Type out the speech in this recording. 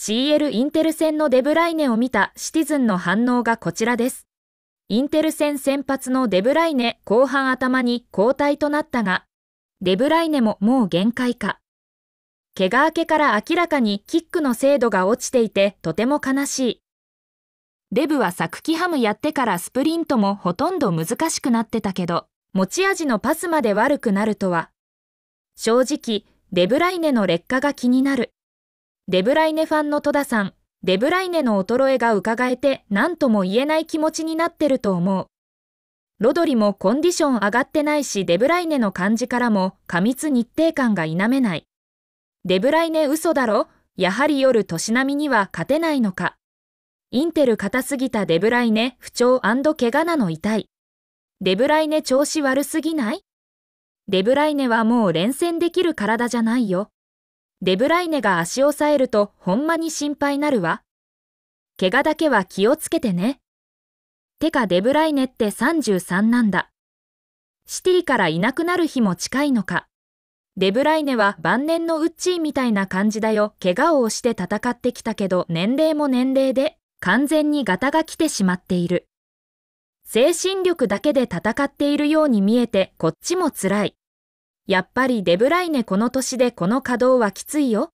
CL インテル戦のデブライネを見たシティズンの反応がこちらです。インテル戦先発のデブライネ後半頭に交代となったが、デブライネももう限界か。怪我明けから明らかにキックの精度が落ちていてとても悲しい。デブはサクキハムやってからスプリントもほとんど難しくなってたけど、持ち味のパスまで悪くなるとは。正直、デブライネの劣化が気になる。デブライネファンの戸田さん、デブライネの衰えが伺えて何とも言えない気持ちになってると思う。ロドリもコンディション上がってないし、デブライネの感じからも過密日程感が否めない。デブライネ嘘だろやはり夜年並みには勝てないのか。インテル硬すぎたデブライネ不調怪我なの痛い。デブライネ調子悪すぎないデブライネはもう連戦できる体じゃないよ。デブライネが足をさえるとほんまに心配なるわ。怪我だけは気をつけてね。てかデブライネって33なんだ。シティからいなくなる日も近いのか。デブライネは晩年のウッチーみたいな感じだよ。怪我を押して戦ってきたけど年齢も年齢で完全にガタが来てしまっている。精神力だけで戦っているように見えてこっちも辛い。やっぱりデブライネこの年でこの稼働はきついよ。